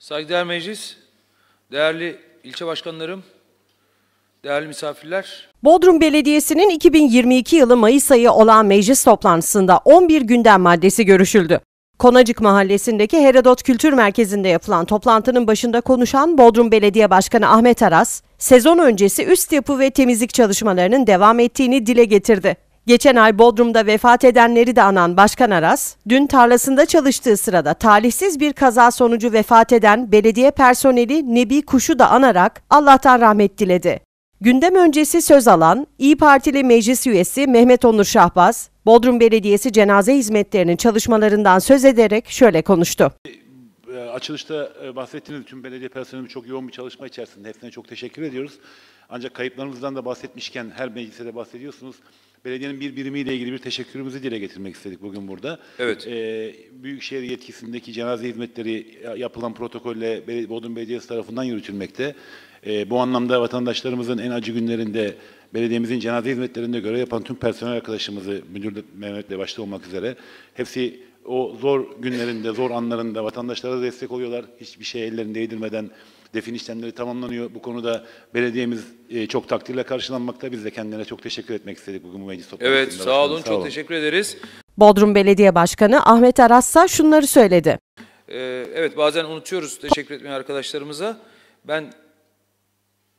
Saygıdeğer meclis, değerli ilçe başkanlarım, değerli misafirler, Bodrum Belediyesi'nin 2022 yılı Mayıs ayı olan meclis toplantısında 11 gündem maddesi görüşüldü. Konacık Mahallesi'ndeki Herodot Kültür Merkezi'nde yapılan toplantının başında konuşan Bodrum Belediye Başkanı Ahmet Aras, sezon öncesi üst yapı ve temizlik çalışmalarının devam ettiğini dile getirdi. Geçen ay Bodrum'da vefat edenleri de anan Başkan Aras, dün tarlasında çalıştığı sırada talihsiz bir kaza sonucu vefat eden belediye personeli Nebi Kuş'u da anarak Allah'tan rahmet diledi. Gündem öncesi söz alan İyi Partili meclis üyesi Mehmet Onur Şahbaz, Bodrum Belediyesi cenaze hizmetlerinin çalışmalarından söz ederek şöyle konuştu. Ee, açılışta e, bahsettiğiniz tüm belediye personeli çok yoğun bir çalışma içerisinde. Hepsine çok teşekkür ediyoruz. Ancak kayıplarımızdan da bahsetmişken her meclise de bahsediyorsunuz. Belediyenin bir birimiyle ilgili bir teşekkürümüzü dile getirmek istedik bugün burada. Evet. Ee, Büyükşehir yetkisindeki cenaze hizmetleri yapılan protokolle Bodrum Belediyesi tarafından yürütülmekte. Ee, bu anlamda vatandaşlarımızın en acı günlerinde belediyemizin cenaze hizmetlerinde görev yapan tüm personel arkadaşımızı, müdür Mehmet'le başta olmak üzere hepsi o zor günlerinde, zor anlarında vatandaşlara destek oluyorlar. Hiçbir şey ellerini değdirmeden defin işlemleri tamamlanıyor. Bu konuda belediyemiz e, çok takdirle karşılanmakta. Biz de kendilerine çok teşekkür etmek istedik bugün bu meclis toplantısında. Evet sağ olun, sağ olun çok teşekkür ederiz. Bodrum Belediye Başkanı Ahmet Arassa şunları söyledi. Ee, evet bazen unutuyoruz teşekkür etmeyi arkadaşlarımıza. Ben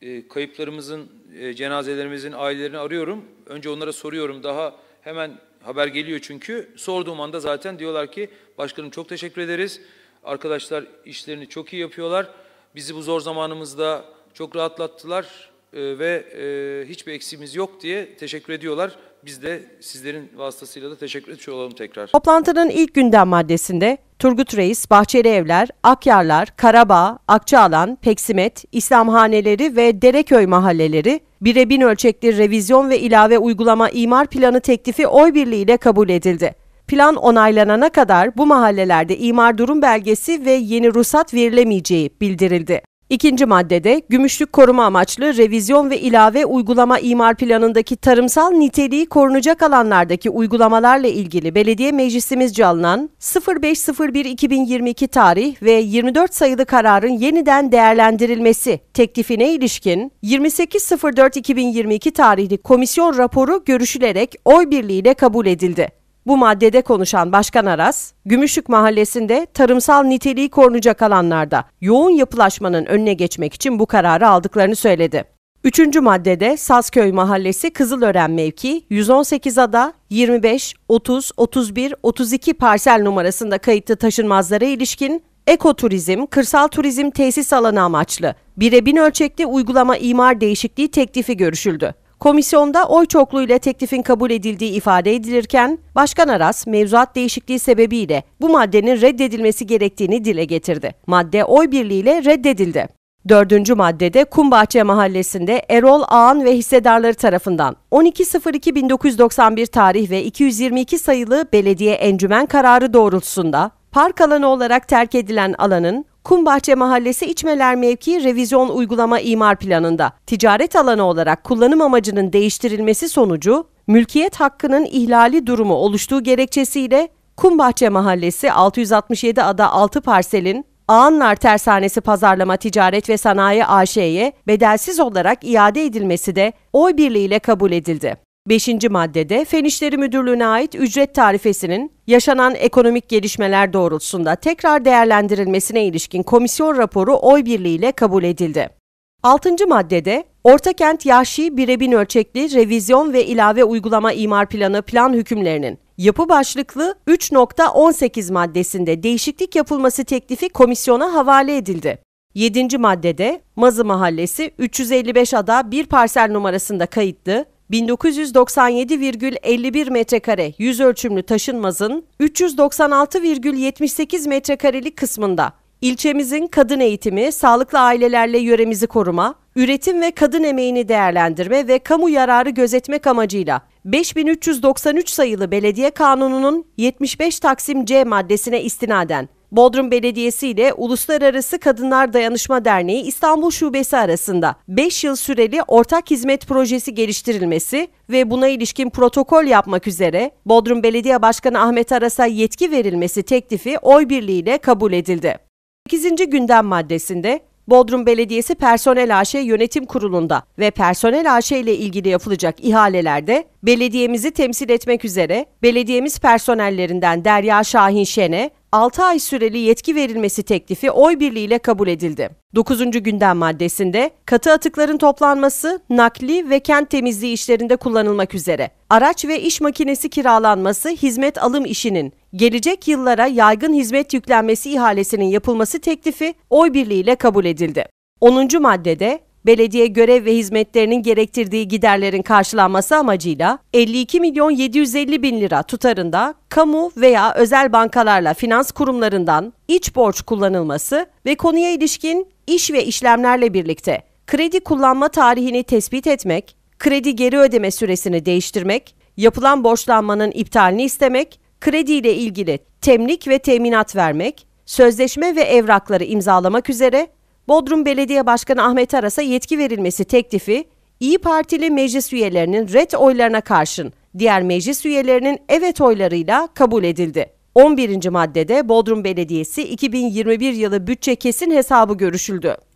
ee, kayıplarımızın, e, cenazelerimizin ailelerini arıyorum. Önce onlara soruyorum. Daha hemen haber geliyor çünkü. Sorduğum anda zaten diyorlar ki başkanım çok teşekkür ederiz. Arkadaşlar işlerini çok iyi yapıyorlar. Bizi bu zor zamanımızda çok rahatlattılar e, ve e, hiçbir eksiğimiz yok diye teşekkür ediyorlar. Biz de sizlerin vasıtasıyla da teşekkür etmiş olalım tekrar. Toplantının ilk gündem maddesinde Turgut Reis, Bahçeli Evler, Akyarlar, Karabağ, Akçaalan, Peksimet, İslamhaneleri ve Dereköy mahalleleri bin ölçekli revizyon ve ilave uygulama imar planı teklifi oy birliğiyle kabul edildi. Plan onaylanana kadar bu mahallelerde imar durum belgesi ve yeni ruhsat verilemeyeceği bildirildi. İkinci maddede gümüşlük koruma amaçlı revizyon ve ilave uygulama imar planındaki tarımsal niteliği korunacak alanlardaki uygulamalarla ilgili belediye meclisimizce alınan 05.01.2022 tarih ve 24 sayılı kararın yeniden değerlendirilmesi teklifine ilişkin 28.04.2022 tarihli komisyon raporu görüşülerek oy birliğiyle kabul edildi. Bu maddede konuşan Başkan Aras, Gümüşlük Mahallesi'nde tarımsal niteliği korunacak alanlarda yoğun yapılaşmanın önüne geçmek için bu kararı aldıklarını söyledi. Üçüncü maddede Sazköy Mahallesi Kızılören mevki 118 ada 25, 30, 31, 32 parsel numarasında kayıtlı taşınmazlara ilişkin ekoturizm, kırsal turizm tesis alanı amaçlı birebin ölçekli uygulama imar değişikliği teklifi görüşüldü. Komisyonda oy çokluğuyla teklifin kabul edildiği ifade edilirken Başkan Aras mevzuat değişikliği sebebiyle bu maddenin reddedilmesi gerektiğini dile getirdi. Madde oy birliğiyle reddedildi. Dördüncü maddede Kumbahçe Mahallesi'nde Erol Ağan ve hissedarları tarafından 12.02.1991 tarih ve 222 sayılı belediye encümen kararı doğrultusunda park alanı olarak terk edilen alanın Kumbahçe Mahallesi İçmeler Mevkii Revizyon Uygulama imar Planı'nda ticaret alanı olarak kullanım amacının değiştirilmesi sonucu mülkiyet hakkının ihlali durumu oluştuğu gerekçesiyle Kumbahçe Mahallesi 667 ada 6 parselin Ağanlar Tersanesi Pazarlama Ticaret ve Sanayi AŞ'ye bedelsiz olarak iade edilmesi de oy birliğiyle kabul edildi. Beşinci maddede Fen İşleri Müdürlüğü'ne ait ücret tarifesinin yaşanan ekonomik gelişmeler doğrultusunda tekrar değerlendirilmesine ilişkin komisyon raporu oy birliğiyle kabul edildi. Altıncı maddede Ortakent Yahşi Birebin Ölçekli Revizyon ve ilave Uygulama imar Planı plan hükümlerinin yapı başlıklı 3.18 maddesinde değişiklik yapılması teklifi komisyona havale edildi. 7. maddede Mazı Mahallesi 355 ada bir parsel numarasında kayıtlı 1997,51 metrekare yüz ölçümlü taşınmazın 396,78 metrekarelik kısmında İlçemizin kadın eğitimi, sağlıklı ailelerle yöremizi koruma, üretim ve kadın emeğini değerlendirme ve kamu yararı gözetmek amacıyla 5393 sayılı Belediye Kanunu'nun 75 Taksim C maddesine istinaden Bodrum Belediyesi ile Uluslararası Kadınlar Dayanışma Derneği İstanbul Şubesi arasında 5 yıl süreli ortak hizmet projesi geliştirilmesi ve buna ilişkin protokol yapmak üzere Bodrum Belediye Başkanı Ahmet Aras'a yetki verilmesi teklifi oy birliğiyle kabul edildi. 8. gündem maddesinde Bodrum Belediyesi Personel AŞ Yönetim Kurulu'nda ve Personel AŞ ile ilgili yapılacak ihalelerde belediyemizi temsil etmek üzere belediyemiz personellerinden Derya Şahin Şen'e 6 ay süreli yetki verilmesi teklifi oy birliğiyle kabul edildi. 9. gündem maddesinde katı atıkların toplanması, nakli ve kent temizliği işlerinde kullanılmak üzere araç ve iş makinesi kiralanması hizmet alım işinin gelecek yıllara yaygın hizmet yüklenmesi ihalesinin yapılması teklifi oy birliğiyle kabul edildi. 10. maddede belediye görev ve hizmetlerinin gerektirdiği giderlerin karşılanması amacıyla 52 milyon 750 bin lira tutarında kamu veya özel bankalarla finans kurumlarından iç borç kullanılması ve konuya ilişkin iş ve işlemlerle birlikte kredi kullanma tarihini tespit etmek, kredi geri ödeme süresini değiştirmek, yapılan borçlanmanın iptalini istemek, kredi ile ilgili temlik ve teminat vermek, sözleşme ve evrakları imzalamak üzere Bodrum Belediye Başkanı Ahmet Aras'a yetki verilmesi teklifi İyi Partili meclis üyelerinin ret oylarına karşın diğer meclis üyelerinin evet oylarıyla kabul edildi. 11. maddede Bodrum Belediyesi 2021 yılı bütçe kesin hesabı görüşüldü.